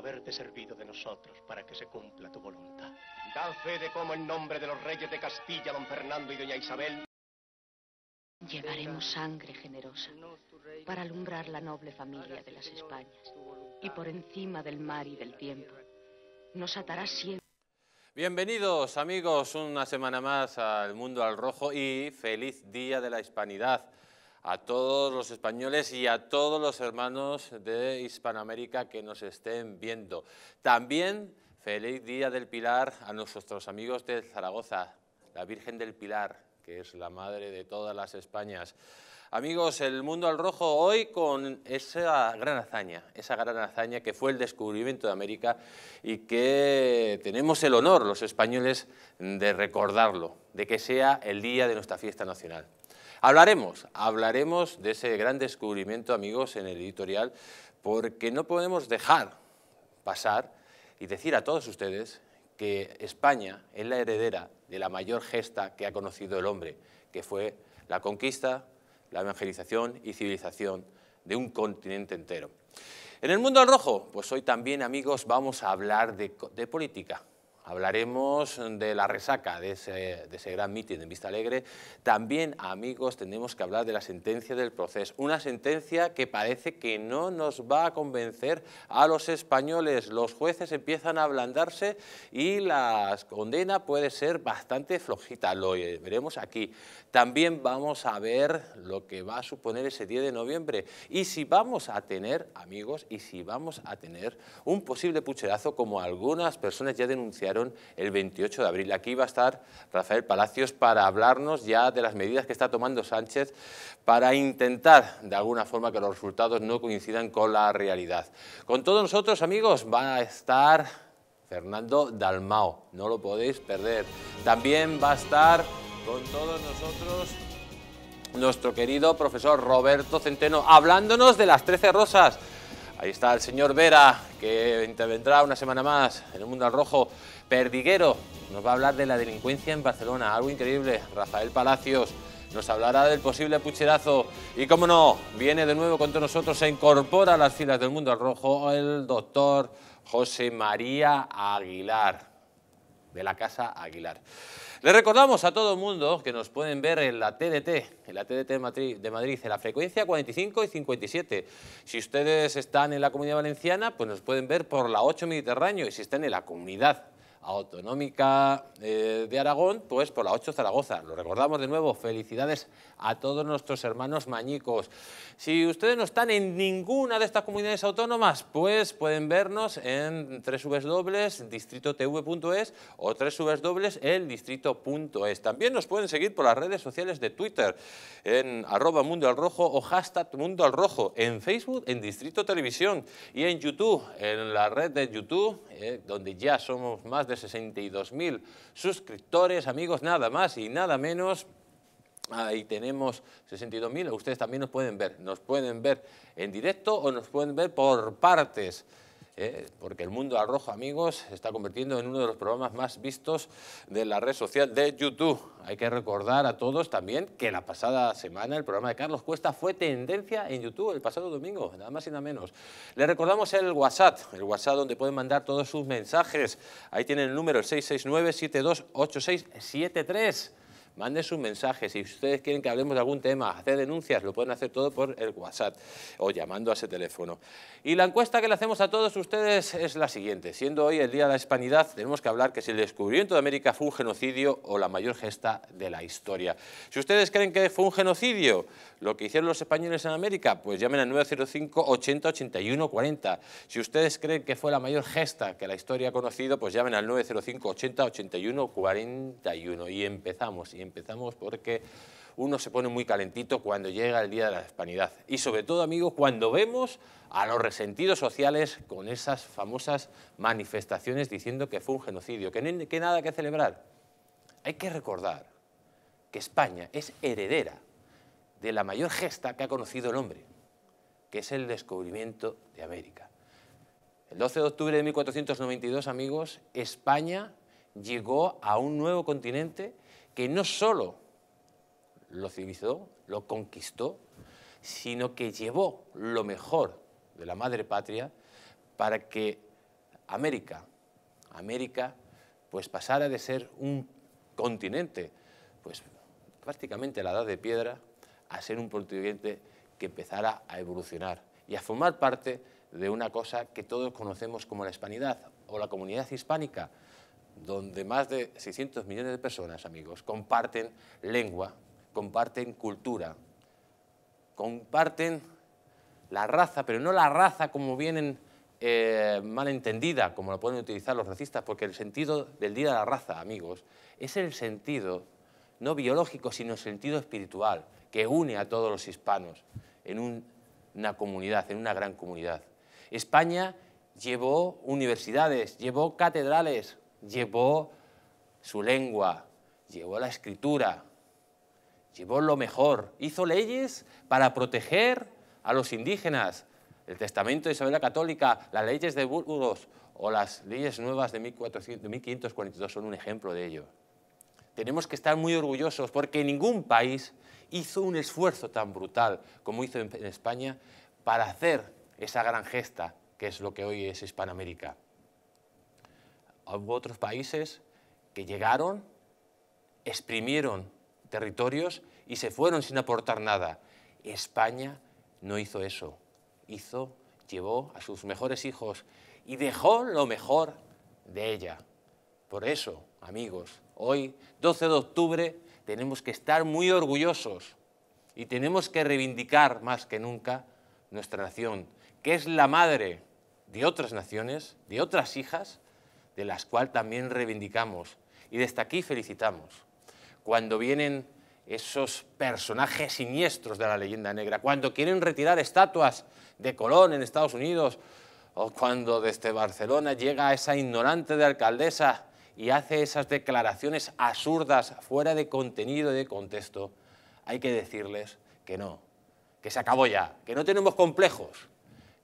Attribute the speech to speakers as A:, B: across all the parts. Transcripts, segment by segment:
A: haberte servido de nosotros para que se cumpla tu voluntad.
B: Da fe de cómo en nombre de los reyes de Castilla, don Fernando y doña Isabel...
A: Llevaremos sangre generosa para alumbrar la noble familia de las Españas. Y por encima del mar y del tiempo, nos atará siempre...
B: Bienvenidos amigos una semana más al Mundo al Rojo y feliz Día de la Hispanidad a todos los españoles y a todos los hermanos de Hispanoamérica que nos estén viendo. También feliz Día del Pilar a nuestros amigos de Zaragoza, la Virgen del Pilar, que es la madre de todas las Españas. Amigos, el mundo al rojo hoy con esa gran hazaña, esa gran hazaña que fue el descubrimiento de América y que tenemos el honor los españoles de recordarlo, de que sea el día de nuestra fiesta nacional. Hablaremos, hablaremos de ese gran descubrimiento, amigos, en el editorial, porque no podemos dejar pasar y decir a todos ustedes que España es la heredera de la mayor gesta que ha conocido el hombre, que fue la conquista, la evangelización y civilización de un continente entero. En el mundo al rojo, pues hoy también, amigos, vamos a hablar de, de política, Hablaremos de la resaca de ese, gran mitin en Vista Alegre. También, amigos, tenemos que hablar de la sentencia del proceso. Una sentencia que parece que no nos va a convencer a los españoles. Los jueces empiezan a ablandarse y la condena puede ser bastante flojita. Lo eh, veremos aquí. También vamos a ver lo que va a suponer ese 10 de noviembre y si vamos a tener, amigos, y si vamos a tener un posible pucherazo como algunas personas ya denunciaron el 28 de abril. Aquí va a estar Rafael Palacios para hablarnos ya de las medidas que está tomando Sánchez para intentar de alguna forma que los resultados no coincidan con la realidad. Con todos nosotros, amigos, va a estar Fernando Dalmao, no lo podéis perder. También va a estar con todos nosotros nuestro querido profesor Roberto Centeno, hablándonos de las 13 rosas. Ahí está el señor Vera, que intervendrá una semana más en el Mundo al Rojo. Perdiguero nos va a hablar de la delincuencia en Barcelona, algo increíble. Rafael Palacios nos hablará del posible pucherazo. Y cómo no, viene de nuevo con nosotros, se incorpora a las filas del Mundo al Rojo el doctor José María Aguilar, de la Casa Aguilar. Le recordamos a todo el mundo que nos pueden ver en la TDT, en la TDT de Madrid, en la frecuencia 45 y 57. Si ustedes están en la Comunidad Valenciana, pues nos pueden ver por la 8 Mediterráneo y si están en la comunidad Autonómica eh, de Aragón, pues por la 8 Zaragoza. Lo recordamos de nuevo, felicidades a todos nuestros hermanos mañicos. Si ustedes no están en ninguna de estas comunidades autónomas, pues pueden vernos en www.distritotv.es o www.eldistrito.es. También nos pueden seguir por las redes sociales de Twitter, en arroba mundo al rojo o hashtag mundo al rojo, en Facebook, en Distrito Televisión y en YouTube, en la red de YouTube, eh, donde ya somos más de de 62.000 suscriptores, amigos, nada más y nada menos. Ahí tenemos 62.000, ustedes también nos pueden ver, nos pueden ver en directo o nos pueden ver por partes. ¿eh? porque El Mundo al Rojo, amigos, se está convirtiendo en uno de los programas más vistos de la red social de YouTube. Hay que recordar a todos también que la pasada semana el programa de Carlos Cuesta fue tendencia en YouTube el pasado domingo, nada más y nada menos. Le recordamos el WhatsApp, el WhatsApp donde pueden mandar todos sus mensajes. Ahí tienen el número, el 669 728673 manden sus mensajes. Si ustedes quieren que hablemos de algún tema, hacer denuncias, lo pueden hacer todo por el WhatsApp o llamando a ese teléfono. Y la encuesta que le hacemos a todos ustedes es la siguiente. Siendo hoy el Día de la Hispanidad, tenemos que hablar que si el descubrimiento de América fue un genocidio o la mayor gesta de la historia. Si ustedes creen que fue un genocidio, lo que hicieron los españoles en América, pues llamen al 905 80 81 40. Si ustedes creen que fue la mayor gesta que la historia ha conocido, pues llamen al 905 80 81 41. Y empezamos y empezamos porque uno se pone muy calentito cuando llega el Día de la Hispanidad. Y sobre todo, amigos, cuando vemos a los resentidos sociales con esas famosas manifestaciones diciendo que fue un genocidio, que no hay nada que celebrar. Hay que recordar que España es heredera de la mayor gesta que ha conocido el hombre, que es el descubrimiento de América. El 12 de octubre de 1492, amigos, España llegó a un nuevo continente que no solo lo civilizó, lo conquistó, sino que llevó lo mejor de la madre patria para que América, América, pues pasara de ser un continente, pues prácticamente a la edad de piedra, a ser un continente que empezara a evolucionar y a formar parte de una cosa que todos conocemos como la hispanidad o la comunidad hispánica, donde más de 600 millones de personas, amigos, comparten lengua, comparten cultura, comparten la raza, pero no la raza como vienen eh, malentendida, como lo pueden utilizar los racistas, porque el sentido del Día de la Raza, amigos, es el sentido no biológico, sino el sentido espiritual, que une a todos los hispanos en una comunidad, en una gran comunidad. España llevó universidades, llevó catedrales, llevó su lengua, llevó la escritura, llevó lo mejor, hizo leyes para proteger a los indígenas, el testamento de Isabel la Católica, las leyes de Burgos o las leyes nuevas de 1542 son un ejemplo de ello. Tenemos que estar muy orgullosos porque ningún país hizo un esfuerzo tan brutal como hizo en España para hacer esa gran gesta que es lo que hoy es Hispanoamérica hubo otros países que llegaron, exprimieron territorios y se fueron sin aportar nada. España no hizo eso. Hizo, llevó a sus mejores hijos y dejó lo mejor de ella. Por eso, amigos, hoy, 12 de octubre, tenemos que estar muy orgullosos y tenemos que reivindicar más que nunca nuestra nación, que es la madre de otras naciones, de otras hijas, de las cuales también reivindicamos y desde aquí felicitamos. Cuando vienen esos personajes siniestros de la leyenda negra, cuando quieren retirar estatuas de Colón en Estados Unidos, o cuando desde Barcelona llega esa ignorante de alcaldesa y hace esas declaraciones absurdas, fuera de contenido y de contexto, hay que decirles que no, que se acabó ya, que no tenemos complejos,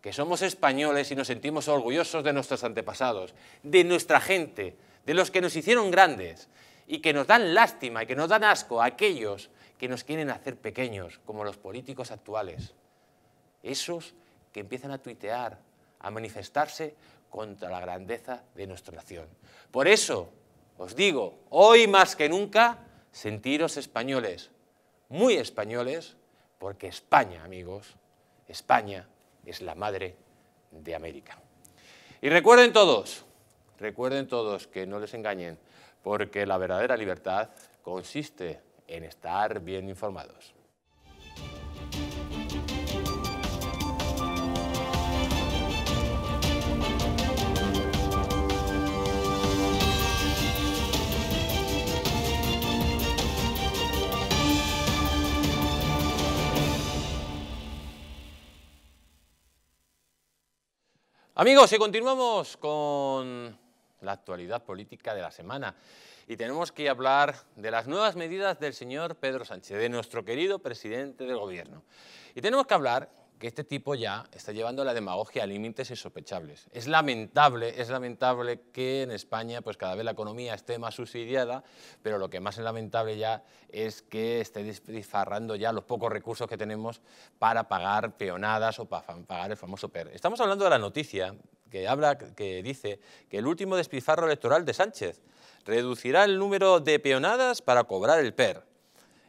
B: que somos españoles y nos sentimos orgullosos de nuestros antepasados, de nuestra gente, de los que nos hicieron grandes y que nos dan lástima y que nos dan asco a aquellos que nos quieren hacer pequeños, como los políticos actuales. Esos que empiezan a tuitear, a manifestarse contra la grandeza de nuestra nación. Por eso, os digo, hoy más que nunca, sentiros españoles, muy españoles, porque España, amigos, España es la madre de América. Y recuerden todos, recuerden todos que no les engañen, porque la verdadera libertad consiste en estar bien informados. Amigos, y continuamos con la actualidad política de la semana. Y tenemos que hablar de las nuevas medidas del señor Pedro Sánchez, de nuestro querido presidente del gobierno. Y tenemos que hablar que este tipo ya está llevando la demagogia a límites insospechables. Es lamentable, es lamentable que en España pues cada vez la economía esté más subsidiada, pero lo que más es lamentable ya es que esté disfarrando ya los pocos recursos que tenemos para pagar peonadas o para pagar el famoso PER. Estamos hablando de la noticia que habla que dice que el último despilfarro electoral de Sánchez reducirá el número de peonadas para cobrar el PER.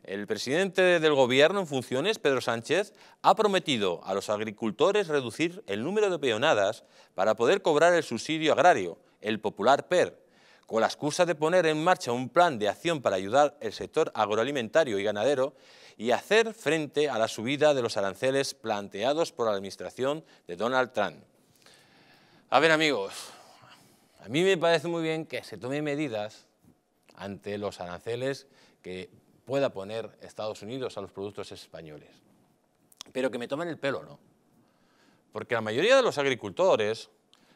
B: El presidente del Gobierno en funciones, Pedro Sánchez, ha prometido a los agricultores reducir el número de peonadas para poder cobrar el subsidio agrario, el popular PER, con la excusa de poner en marcha un plan de acción para ayudar el sector agroalimentario y ganadero y hacer frente a la subida de los aranceles planteados por la administración de Donald Trump. A ver, amigos, a mí me parece muy bien que se tomen medidas ante los aranceles que pueda poner Estados Unidos a los productos españoles. Pero que me tomen el pelo, ¿no? Porque la mayoría de los agricultores,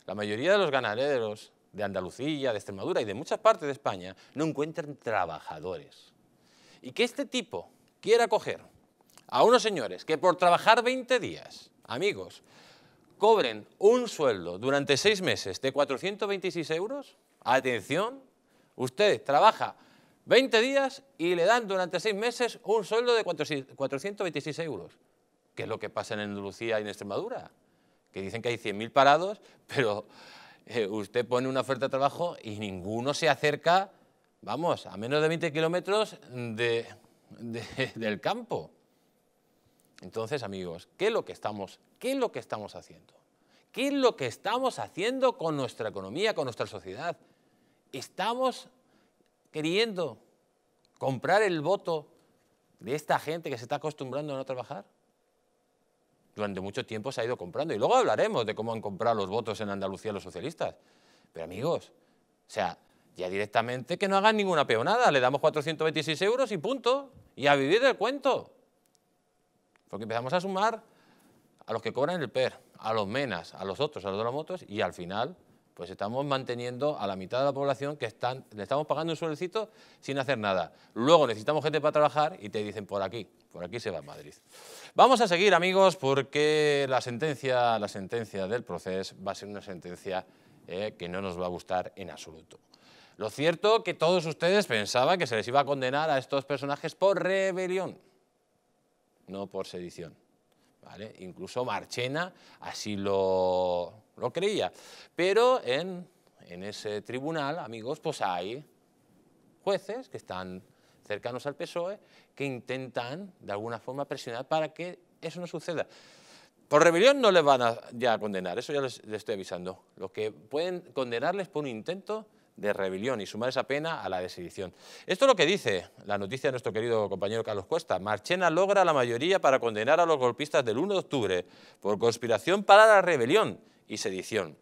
B: la mayoría de los ganaderos de Andalucía, de Extremadura y de muchas partes de España no encuentran trabajadores. Y que este tipo quiera coger a unos señores que por trabajar 20 días, amigos, cobren un sueldo durante seis meses de 426 euros, atención, usted trabaja 20 días y le dan durante 6 meses un sueldo de 426 euros, que es lo que pasa en Andalucía y en Extremadura, que dicen que hay 100.000 parados, pero eh, usted pone una oferta de trabajo y ninguno se acerca, vamos, a menos de 20 kilómetros del campo. Entonces, amigos, ¿qué es lo que estamos, qué es lo que estamos haciendo? ¿Qué es lo que estamos haciendo con nuestra economía, con nuestra sociedad? Estamos queriendo comprar el voto de esta gente que se está acostumbrando a no trabajar? Durante mucho tiempo se ha ido comprando y luego hablaremos de cómo han comprado los votos en Andalucía los socialistas. Pero amigos, o sea, ya directamente que no hagan ninguna peonada, le damos 426 euros y punto, y a vivir el cuento. Porque empezamos a sumar a los que cobran el PER, a los MENAS, a los otros, a los de las motos y al final pues estamos manteniendo a la mitad de la población que están, le estamos pagando un sueldecito sin hacer nada. Luego necesitamos gente para trabajar y te dicen por aquí, por aquí se va a Madrid. Vamos a seguir, amigos, porque la sentencia, la sentencia del proceso va a ser una sentencia eh, que no nos va a gustar en absoluto. Lo cierto que todos ustedes pensaban que se les iba a condenar a estos personajes por rebelión, no por sedición. ¿vale? Incluso Marchena así lo, lo creía. Pero en, en ese tribunal, amigos, pues hay jueces que están cercanos al PSOE que intentan de alguna forma presionar para que eso no suceda. Por rebelión no les van a condenar, eso ya les, estoy avisando. Lo que pueden condenarles por un intento de rebelión y sumar esa pena a la desedición. Esto es lo que dice la noticia de nuestro querido compañero Carlos Cuesta. Marchena logra la mayoría para condenar a los golpistas del 1 de octubre por conspiración para la rebelión y sedición.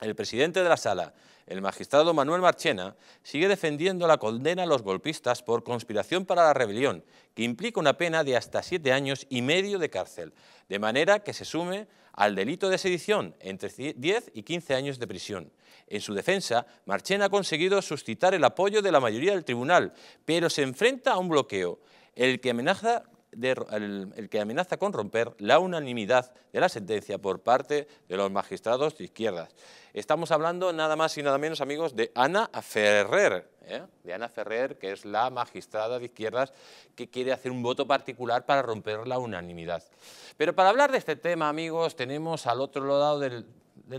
B: El presidente de la sala, el magistrado Manuel Marchena, sigue defendiendo la condena a los golpistas por conspiración para la rebelión, que implica una pena de hasta siete años y medio de cárcel, de manera que se sume al delito de sedición, entre 10 y 15 años de prisión. En su defensa, Marchena ha conseguido suscitar el apoyo de la mayoría del tribunal, pero se enfrenta a un bloqueo, el que amenaza el, que amenaza con romper la unanimidad de la sentencia por parte de los magistrados de izquierdas. Estamos hablando nada más y nada menos, amigos, de Ana Ferrer, ¿eh? de Ana Ferrer, que es la magistrada de izquierdas que quiere hacer un voto particular para romper la unanimidad. Pero para hablar de este tema, amigos, tenemos al otro lado del,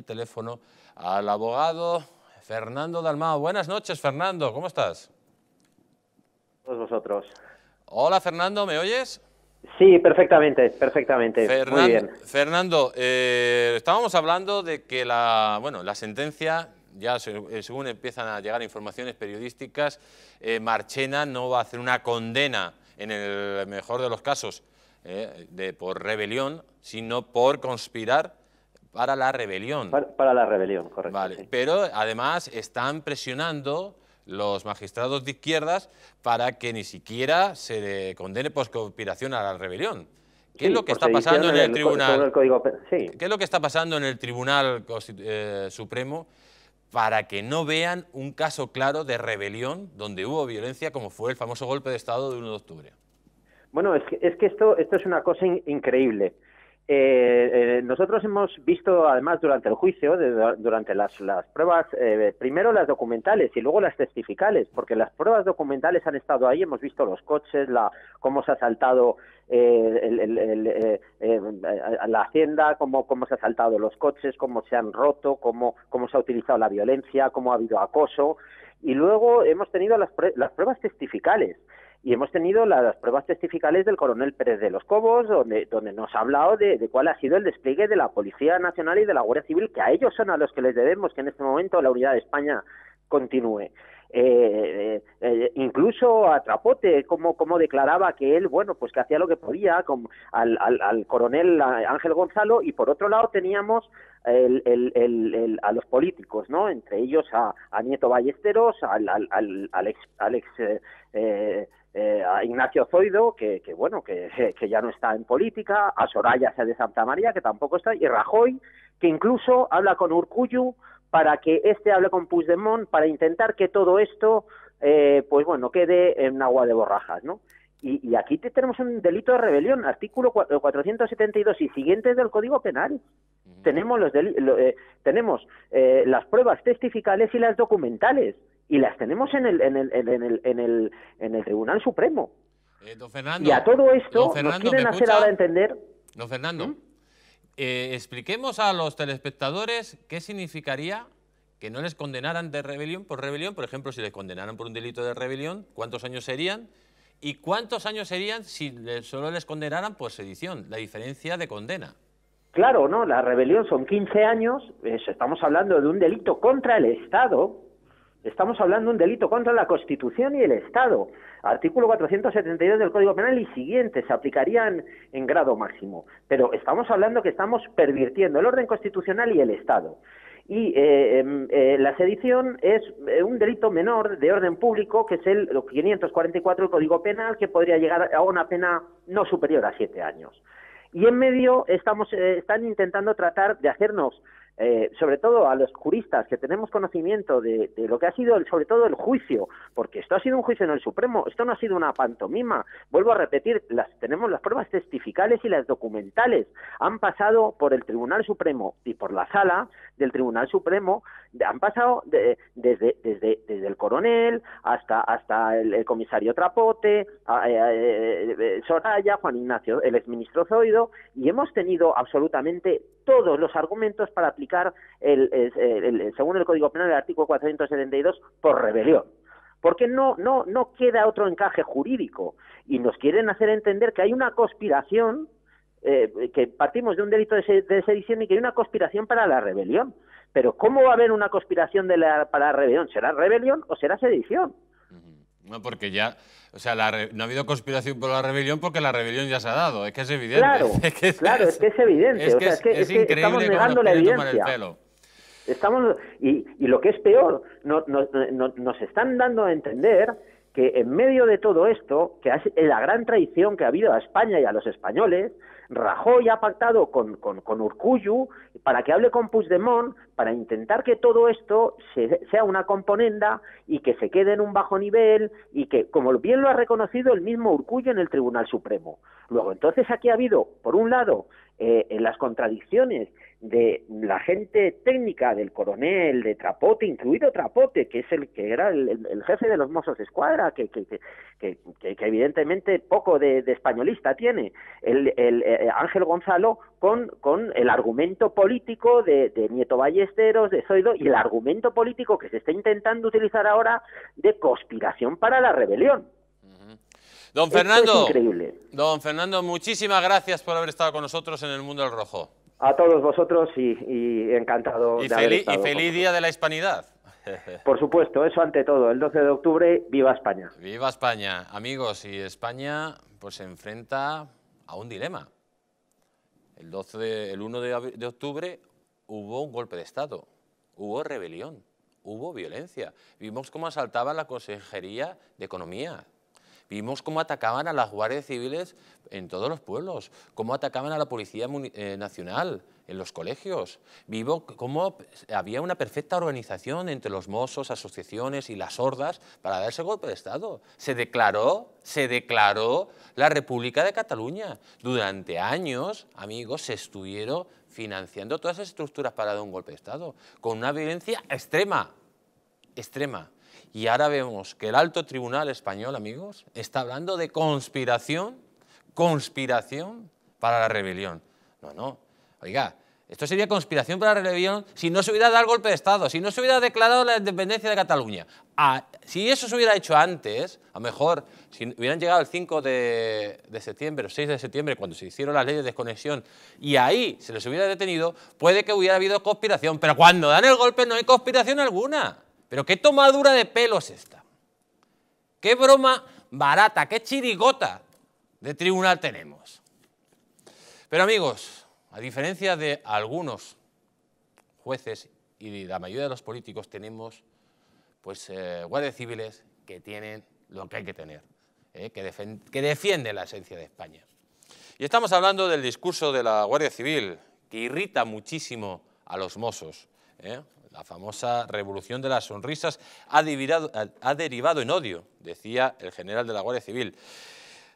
B: teléfono al abogado Fernando Dalmao. Buenas noches, Fernando, ¿cómo estás?
A: Todos vosotros.
B: Hola Fernando, ¿me oyes?
A: Sí, perfectamente, perfectamente. Muy bien.
B: Fernando, eh, estábamos hablando de que la, bueno, la sentencia, ya eh, según empiezan a llegar informaciones periodísticas, eh, Marchena no va a hacer una condena, en el mejor de los casos, de, por rebelión, sino por conspirar para la rebelión. Para, la rebelión, correcto. Vale, pero además están presionando los magistrados de izquierdas para que ni siquiera se condene por conspiración a la rebelión.
A: ¿Qué es lo que está pasando en el, tribunal? ¿Qué
B: es lo que está pasando en el Tribunal Supremo para que no vean un caso claro de rebelión donde hubo violencia como fue el famoso golpe de Estado de 1 de octubre?
A: Bueno, es que, esto, esto es una cosa increíble. Eh, eh, nosotros hemos visto, además, durante el juicio, durante las, pruebas, eh, primero las documentales y luego las testificales, porque las pruebas documentales han estado ahí, hemos visto los coches, cómo se ha saltado eh, la hacienda, cómo, cómo se ha saltado los coches, cómo se han roto, cómo, cómo se ha utilizado la violencia, cómo ha habido acoso, y luego hemos tenido las pruebas testificales y hemos tenido las pruebas testificales del coronel Pérez de los Cobos, donde, donde nos ha hablado de, cuál ha sido el despliegue de la Policía Nacional y de la Guardia Civil, que a ellos son a los que les debemos que en este momento la unidad de España continúe. Eh, eh, eh, incluso a Trapote, como, como declaraba que él, bueno, pues que hacía lo que podía con, al, coronel Ángel Gonzalo, y por otro lado teníamos el, el, el, a los políticos, ¿no? Entre ellos a, Nieto Ballesteros, al, al, al ex, eh, a Ignacio Zoido, que, que bueno, que, ya no está en política, a Soraya de Santa María, que tampoco está, y Rajoy, que incluso habla con Urcuyu para que este hable con Puigdemont, para intentar que todo esto, eh, pues bueno, quede en agua de borrajas, ¿no? Y, aquí tenemos un delito de rebelión, artículo 472 eh, y siguientes del Código Penal. Tenemos, los tenemos las pruebas testificales y las documentales y las tenemos en el, en el, en el, en el, en el Tribunal Supremo. Eh, Fernando, y a todo esto nos quieren hacer ahora entender...
B: Don Fernando, ¿Mm? eh, expliquemos a los telespectadores qué significaría que no les condenaran de rebelión por rebelión. Por ejemplo, si les condenaran por un delito de rebelión, ¿cuántos años serían? ¿Y cuántos años serían si solo les condenaran por sedición? La diferencia de condena.
A: Claro, no, la rebelión son 15 años, estamos hablando de un delito contra el Estado, Estamos hablando de un delito contra la Constitución y el Estado. Artículo 472 del Código Penal y siguiente se aplicarían en grado máximo. Pero estamos hablando que estamos pervirtiendo el orden constitucional y el Estado. Y eh, em, eh, la sedición es eh, un delito menor de orden público, que es el 544 del Código Penal, que podría llegar a una pena no superior a siete años. Y en medio estamos, están intentando tratar de hacernos eh, sobre todo a los juristas que tenemos conocimiento de, lo que ha sido, el, sobre todo el juicio, porque esto ha sido un juicio en el Supremo, esto no ha sido una pantomima. Vuelvo a repetir, las, tenemos las pruebas testificales y las documentales. Han pasado por el Tribunal Supremo y por la sala del Tribunal Supremo, han pasado desde, desde, desde el coronel hasta, hasta el, comisario Trapote, eh, eh, Soraya, Juan Ignacio, el exministro Zoido, y hemos tenido absolutamente todos los argumentos para aplicar, el, según el Código Penal, el artículo 472, por rebelión porque no, no, no queda otro encaje jurídico y nos quieren hacer entender que hay una conspiración, eh, que partimos de un delito de, sedición y que hay una conspiración para la rebelión. Pero ¿cómo va a haber una conspiración de para la rebelión? ¿Será rebelión o será sedición?
B: No, porque ya o sea, no ha habido conspiración por la rebelión porque la rebelión ya se ha
A: dado. Es que es evidente. Claro, es que es, evidente. Es, o que, estamos negando la evidencia. y, lo que es peor, nos están dando a entender que en medio de todo esto, que es la gran traición que ha habido a España y a los españoles, Rajoy ha pactado con, con, con Urcuyu para que hable con Puigdemont para intentar que todo esto sea una componenda y que se quede en un bajo nivel y que, como bien lo ha reconocido el mismo Urcullo en el Tribunal Supremo. Luego, entonces aquí ha habido, por un lado, eh, en las contradicciones de la gente técnica del coronel, de Trapote, incluido Trapote, que es el que era el, jefe de los mozos de escuadra, que, evidentemente poco de, españolista tiene, el, el eh, Ángel Gonzalo, con, el argumento político de, Nieto Ballesteros, de Zoido, y el argumento político que se está intentando utilizar ahora de conspiración para la rebelión. Don Fernando,
B: don Fernando, muchísimas gracias por haber estado con nosotros en el Mundo del Rojo.
A: A todos vosotros y, encantado y de Y feliz
B: Día de la Hispanidad.
A: Por supuesto, eso ante todo. El 12 de octubre, viva España.
B: Viva España. Amigos, y España pues se enfrenta a un dilema. El, 12 1 de, de octubre hubo un golpe de Estado, hubo rebelión, hubo violencia. Vimos cómo asaltaban la Consejería de Economía, Vimos cómo atacaban a las guardias civiles en todos los pueblos, cómo atacaban a la Policía eh, Nacional en los colegios. Vimos cómo había una perfecta organización entre los mozos, asociaciones y las hordas para darse golpe de Estado. Se declaró, se declaró la República de Cataluña. Durante años, amigos, se estuvieron financiando todas esas estructuras para dar un golpe de Estado, con una violencia extrema, extrema. Y ahora vemos que el alto tribunal español, amigos, está hablando de conspiración, conspiración para la rebelión. No, no, oiga, esto sería conspiración para la rebelión si no se hubiera dado el golpe de Estado, si no se hubiera declarado la independencia de Cataluña. Ah, si eso se hubiera hecho antes, a lo mejor, si hubieran llegado el 5 de, de septiembre o 6 de septiembre, cuando se hicieron las leyes de desconexión, y ahí se les hubiera detenido, puede que hubiera habido conspiración. Pero cuando dan el golpe no hay conspiración alguna. Pero qué tomadura de pelos esta. Qué broma barata, qué chirigota de tribunal tenemos. Pero amigos, a diferencia de algunos jueces y la mayoría de los políticos tenemos pues eh, guardias civiles que tienen lo que hay que tener, eh, que, defienden la esencia de España. Y estamos hablando del discurso de la Guardia Civil, que irrita muchísimo a los mozos. Eh. La famosa revolución de las sonrisas ha, derivado en odio, decía el general de la Guardia Civil.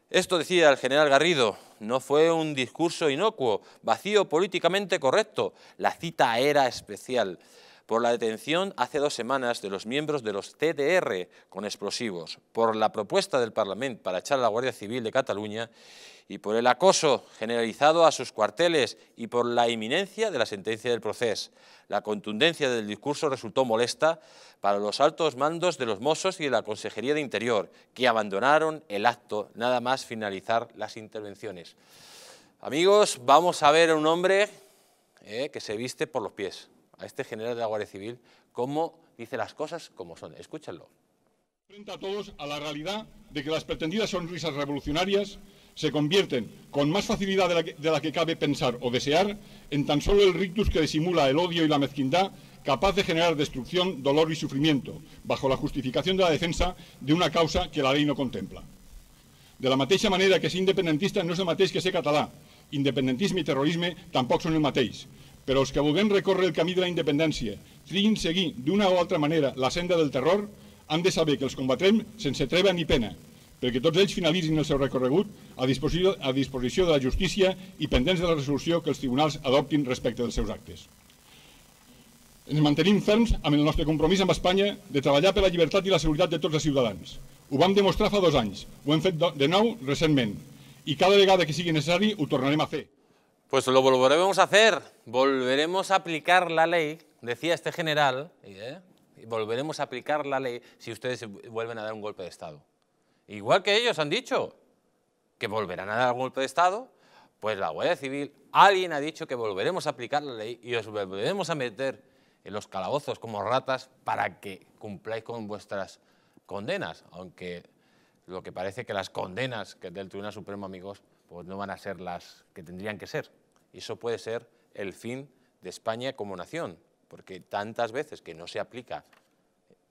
B: Esto decía el general Garrido, no fue un discurso inocuo, vacío políticamente correcto, la cita era especial por la detención hace dos semanas de los miembros de los TDR con explosivos, por la propuesta del Parlamento para echar a la Guardia Civil de Cataluña y por el acoso generalizado a sus cuarteles y por la inminencia de la sentencia del proceso. La contundencia del discurso resultó molesta para los altos mandos de los Mossos y de la Consejería de Interior, que abandonaron el acto nada más finalizar las intervenciones. Amigos, vamos a ver a un hombre eh, que se viste por los pies a este general de la Guardia Civil cómo dice las cosas como son. Escúchenlo.
C: Frente a todos a la realidad de que las pretendidas sonrisas revolucionarias se convierten con más facilidad de la, que, cabe pensar o desear en tan solo el rictus que disimula el odio y la mezquindad capaz de generar destrucción, dolor y sufrimiento, bajo la justificación de la defensa de una causa que la ley no contempla. De la mateixa manera que es independentista no es el mateix que sea catalán. ...independentismo y terrorismo tampoco son el matéis. però els que vulguem recórrer el camí de la independència triguin seguir d'una o altra manera la senda del terror, han de saber que els combatrem sense treva ni pena, perquè tots ells finalitzin el seu recorregut a disposició, a disposició de la justícia i pendents de la resolució que els tribunals adoptin respecte dels seus actes. Ens mantenim ferms amb el nostre compromís amb Espanya de treballar per la llibertat i la seguretat de tots els ciutadans. Ho vam demostrar fa dos anys, ho hem fet de nou recentment, i cada vegada que sigui necessari ho tornarem a fer.
B: Pues lo volveremos a hacer, volveremos a aplicar la ley, decía este general, ¿eh? volveremos a aplicar la ley si ustedes vuelven a dar un golpe de Estado. Igual que ellos han dicho que volverán a dar un golpe de Estado, pues la Guardia Civil, alguien ha dicho que volveremos a aplicar la ley y os volveremos a meter en los calabozos como ratas para que cumpláis con vuestras condenas, aunque lo que parece que las condenas del Tribunal Supremo, amigos, pues no van a ser las que tendrían que ser. Eso puede ser el fin de España como nación, porque tantas veces que no se aplica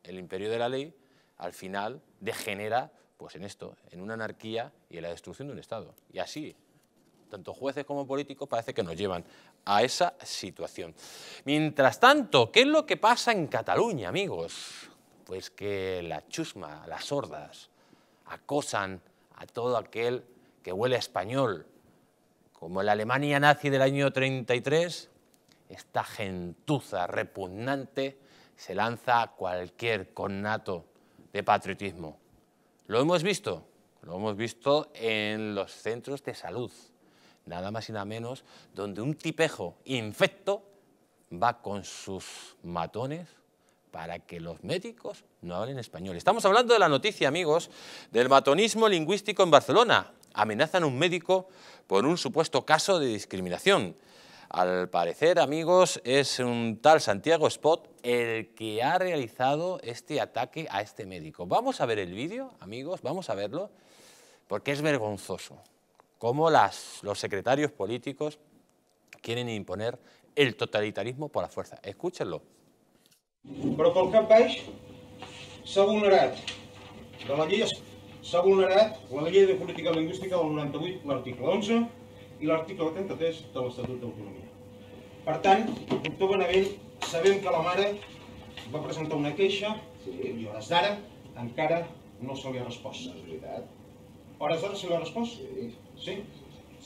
B: el imperio de la ley, al final degenera pues en esto, en una anarquía y en la destrucción de un Estado. Y así, tanto jueces como políticos parece que nos llevan a esa situación. Mientras tanto, ¿qué es lo que pasa en Cataluña, amigos? Pues que la chusma, las sordas, acosan a todo aquel que huele español, como la Alemania nazi del año 33, esta gentuza repugnante se lanza a cualquier connato de patriotismo. Lo hemos visto, lo hemos visto en los centros de salud, nada más y nada menos, donde un tipejo infecto va con sus matones para que los médicos no hablen español. Estamos hablando de la noticia, amigos, del matonismo lingüístico en Barcelona, amenazan a un médico por un supuesto caso de discriminación. Al parecer, amigos, es un tal Santiago Spot el que ha realizado este ataque a este médico. Vamos a ver el vídeo, amigos, vamos a verlo, porque es vergonzoso cómo las, los secretarios políticos quieren imponer el totalitarismo por la fuerza. Escúchenlo.
A: s'ha vulnerat la llei de política lingüística del 98, l'article 11 i l'article 33 de l'Estatut d'Autonomia. Per tant, doctor Benavent, sabem que la mare va presentar una queixa i hores d'ara encara no se li ha respost. No és veritat. Hores d'ara se li ha respost? Sí. Sí?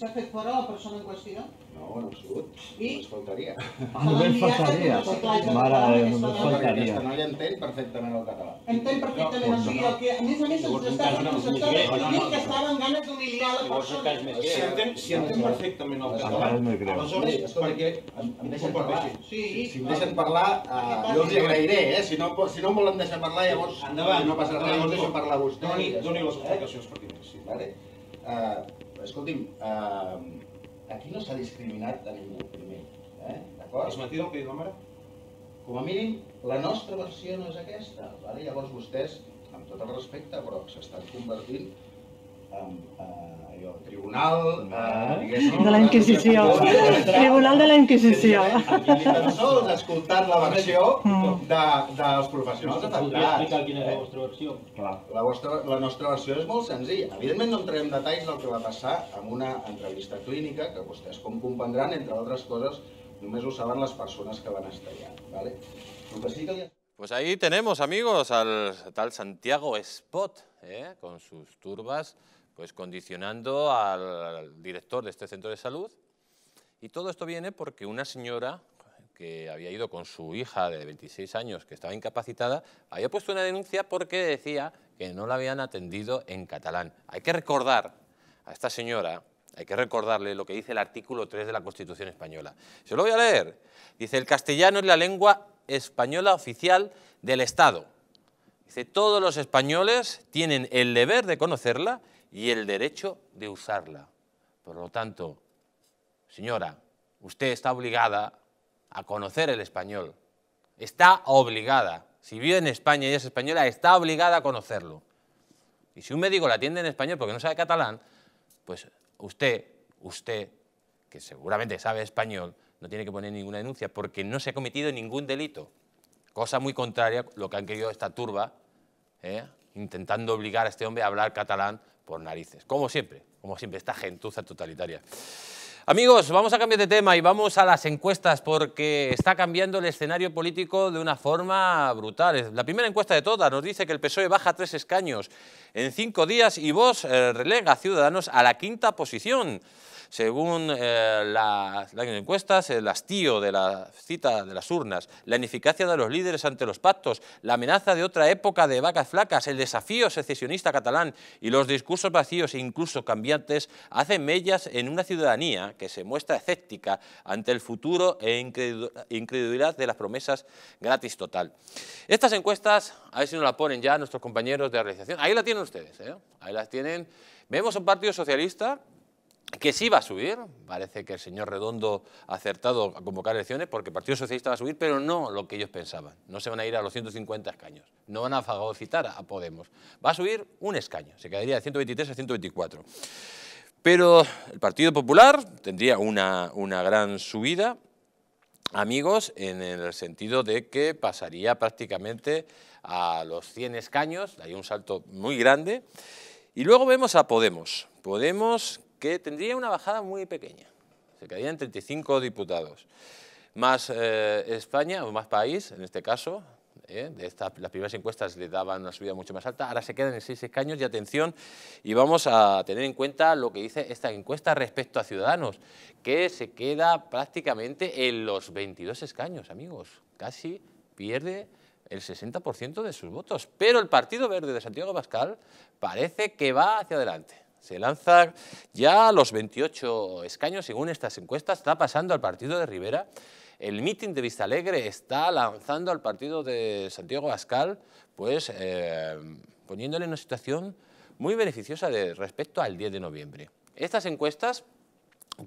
A: S'ha fet fora la persona en qüestió? No, en absolut. I? Només faltaria. Ah, només faltaria. Mare de Déu, només faltaria. Aquesta noia entén perfectament el català. Entén perfectament el dia. Que, a més a més, ens estava dient que estava amb ganes d'humiliar la persona. Si entén, si entén perfectament el català, aleshores, perquè em deixen parlar. Sí. Si em deixen parlar, eh, jo els agrairé, eh? Si no, si no em volen deixar parlar, llavors no passa res, llavors deixo parlar a vostè. Doni les explicacions pertinents. Vale? Eh, Escolti'm, eh, aquí no s'ha discriminat a ningú, primer. Eh? D'acord? És mentida el que diu l'home? Com a mínim, la nostra versió no és aquesta. Vale? Llavors vostès, amb tot el respecte, però s'estan convertint amb eh, allò, tribunal... Eh, De la Inquisició. Tribunal
C: de la Inquisició. Aquí ni tan sols
A: escoltant la versió mm. de, dels professionals atemptats. Podria explicar quina és la vostra versió? Clar. La, la nostra versió és molt senzilla. Evidentment no entrarem detalls del que va passar en una entrevista clínica que vostès, com comprendran, entre altres coses, només ho saben les persones que van estar allà. ¿vale?
C: que sí que
B: Pues ahí tenemos, amigos, al tal Santiago Spot, ¿eh? con sus turbas, pues condicionando al director de este centro de salud. Y todo esto viene porque una señora que había ido con su hija de 26 años, que estaba incapacitada, había puesto una denuncia porque decía que no la habían atendido en catalán. Hay que recordar a esta señora, hay que recordarle lo que dice el artículo 3 de la Constitución Española. Se lo voy a leer. Dice, el castellano es la lengua española oficial del Estado. Dice, todos los españoles tienen el deber de conocerla y el derecho de usarla. Por lo tanto, señora, usted está obligada a conocer el español. Está obligada. Si vive en España y es española, está obligada a conocerlo. Y si un médico la atiende en español porque no sabe catalán, pues usted, usted, que seguramente sabe español, no tiene que poner ninguna denuncia porque no se ha cometido ningún delito. Cosa muy contraria a lo que han querido esta turba, ¿eh? intentando obligar a este hombre a hablar catalán por narices. Como siempre, como siempre, esta gentuza totalitaria. Amigos, vamos a cambiar de tema y vamos a las encuestas porque está cambiando el escenario político de una forma brutal. La primera encuesta de todas nos dice que el PSOE baja tres escaños en cinco días y vos eh, relega Ciudadanos a la quinta posición. Según eh, las encuestas, el hastío de la cita de las urnas, la ineficacia de los líderes ante los pactos, la amenaza de otra época de vacas flacas, el desafío secesionista catalán y los discursos vacíos e incluso cambiantes hacen mellas en una ciudadanía que se muestra escéptica ante el futuro e incredulidad de las promesas gratis total. Estas encuestas, a ver si nos las ponen ya nuestros compañeros de realización. Ahí la tienen ustedes. ¿eh? Ahí las tienen. Vemos un partido socialista que sí va a subir, parece que el señor Redondo ha acertado a convocar elecciones porque el Partido Socialista va a subir, pero no lo que ellos pensaban, no se van a ir a los 150 escaños, no van a fagocitar a Podemos, va a subir un escaño, se quedaría de 123 a 124. Pero el Partido Popular tendría una, una gran subida, amigos, en el sentido de que pasaría prácticamente a los 100 escaños, hay un salto muy grande. Y luego vemos a Podemos, Podemos que tendría una bajada muy pequeña, se en 35 diputados. Más eh, España, o más país, en este caso, eh, De las primeras encuestas le daban una subida mucho más alta, ahora se quedan en 6 escaños y atención, y vamos a tener en cuenta lo que dice esta encuesta respecto a Ciudadanos, que se queda prácticamente en los 22 escaños, amigos, casi pierde el 60% de sus votos. Pero el Partido Verde de Santiago Pascal parece que va hacia adelante. Se lanza ya los 28 escaños, según estas encuestas, está pasando al partido de Rivera. El mitin de Vista Alegre está lanzando al partido de Santiago Pascal, pues eh, poniéndole en una situación muy beneficiosa de, respecto al 10 de noviembre. Estas encuestas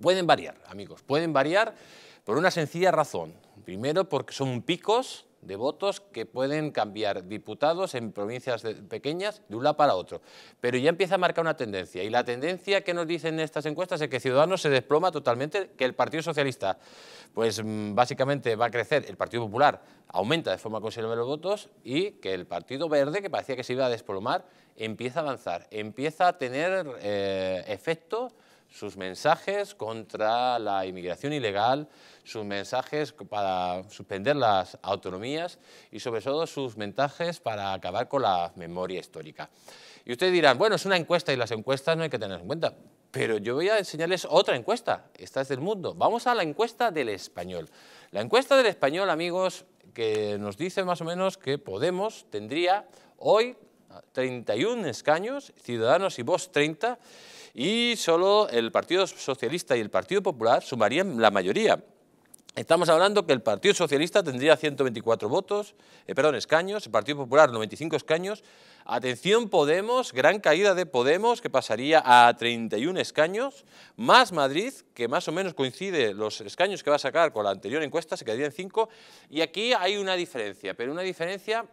B: pueden variar, amigos, pueden variar por una sencilla razón. Primero, porque son picos de votos que pueden cambiar diputados en provincias pequeñas de un lado para otro. Pero ya empieza a marcar una tendencia y la tendencia que nos dicen estas encuestas es que Ciudadanos se desploma totalmente, que el Partido Socialista pues mm, básicamente va a crecer, el Partido Popular aumenta de forma considerable los votos y que el Partido Verde, que parecía que se iba a desplomar, empieza a avanzar, empieza a tener eh, efecto sus mensajes contra la inmigración ilegal, sus mensajes para suspender las autonomías y sobre todo sus mensajes para acabar con la memoria histórica. Y ustedes dirán, bueno, es una encuesta y las encuestas no hay que tener en cuenta. Pero yo voy a enseñarles otra encuesta, esta es del mundo. Vamos a la encuesta del español. La encuesta del español, amigos, que nos dice más o menos que Podemos tendría hoy 31 escaños, Ciudadanos y vos 30, y solo el Partido Socialista y el Partido Popular sumarían la mayoría. Estamos hablando que el Partido Socialista tendría 124 votos, eh, perdón, escaños, el Partido Popular 95 escaños. Atención Podemos, gran caída de Podemos que pasaría a 31 escaños, más Madrid, que más o menos coincide los escaños que va a sacar con la anterior encuesta, se quedarían 5. Y aquí hay una diferencia, pero una diferencia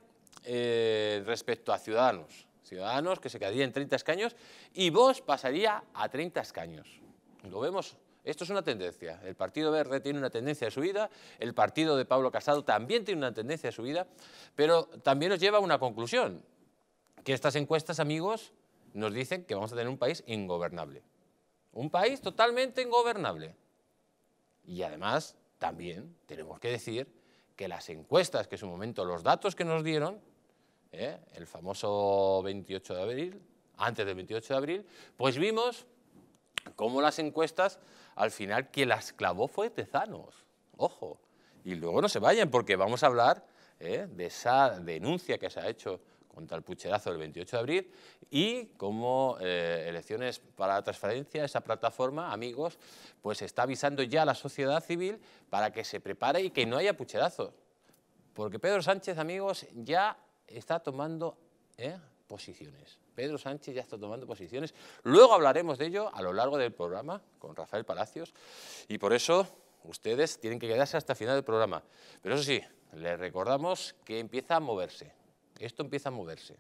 B: eh, respecto a Ciudadanos. Ciudadanos, que se quedaría en 30 escaños, y vos pasaría a 30 escaños. Lo vemos esto es una tendencia. El Partido Verde tiene una tendencia de subida, el partido de Pablo Casado también tiene una tendencia de subida, pero también nos lleva a una conclusión, que estas encuestas, amigos, nos dicen que vamos a tener un país ingobernable. Un país totalmente ingobernable. Y además, también tenemos que decir que las encuestas, que en su momento los datos que nos dieron, ¿eh? el famoso 28 de abril, antes del 28 de abril, pues vimos cómo las encuestas, al final, que las clavó fue Tezanos. Ojo. Y luego no se vayan, porque vamos a hablar ¿eh? de esa denuncia que se ha hecho contra el pucherazo del 28 de abril y cómo eh, elecciones para la transferencia, esa plataforma, amigos, pues está avisando ya a la sociedad civil para que se prepare y que no haya pucherazos. Porque Pedro Sánchez, amigos, ya está tomando ¿eh? posiciones. Pedro Sánchez ya está tomando posiciones. Luego hablaremos de ello a lo largo del programa con Rafael Palacios. Y por eso ustedes tienen que quedarse hasta el final del programa. Pero eso sí, les recordamos que empieza a moverse. Esto empieza a moverse.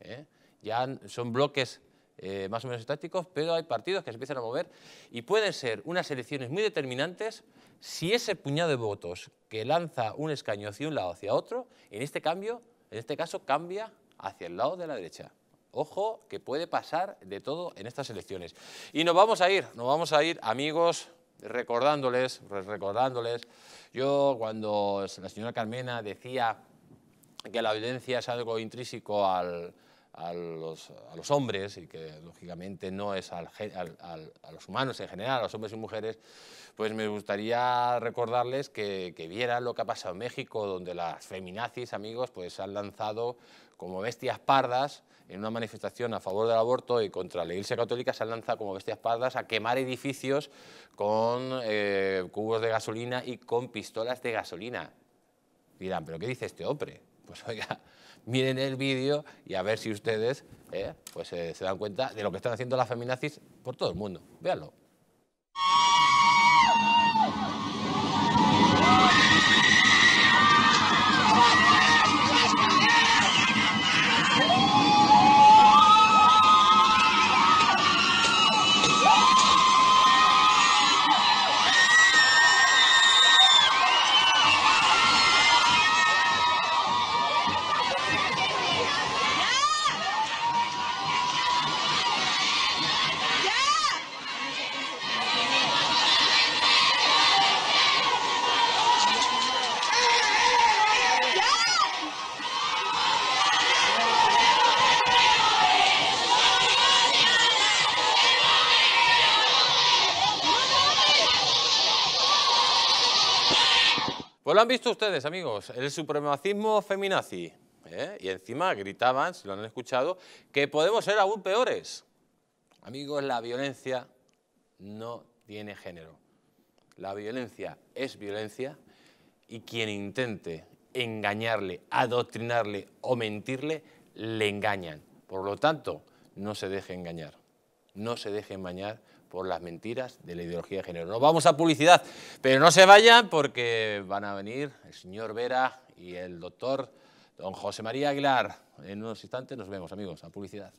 B: ¿eh? Ya son bloques eh, más o menos estáticos, pero hay partidos que se empiezan a mover y pueden ser unas elecciones muy determinantes si ese puñado de votos que lanza un escaño hacia un lado hacia otro, en este cambio en este caso cambia hacia el lado de la derecha. Ojo que puede pasar de todo en estas elecciones. Y nos vamos a ir, nos vamos a ir, amigos, recordándoles, pues recordándoles. Yo cuando la señora Carmena decía que la violencia es algo intrínseco al, a los, hombres y que lógicamente no es a los humanos en general, a los hombres y mujeres, pues me gustaría recordarles que, que vieran lo que ha pasado en México, donde las feminazis, amigos, pues han lanzado como bestias pardas en una manifestación a favor del aborto y contra la Iglesia Católica se han lanzado como bestias pardas a quemar edificios con eh, cubos de gasolina y con pistolas de gasolina. Dirán, ¿pero qué dice este hombre? Pues oiga, miren el vídeo y a ver si ustedes eh, pues, eh, se dan cuenta de lo que están haciendo las feminazis por todo el mundo. Véanlo. Pues lo han visto ustedes, amigos, el supremacismo feminazi. ¿eh? Y encima gritaban, si lo han escuchado, que podemos ser aún peores. Amigos, la violencia no tiene género. La violencia es violencia y quien intente engañarle, adoctrinarle o mentirle, le engañan. Por lo tanto, no se deje engañar, no se deje engañar por las mentiras de la ideología de género. Nos vamos a publicidad, pero no se vayan porque van a venir el señor Vera y el doctor don José María Aguilar. En unos instantes nos vemos, amigos, a publicidad.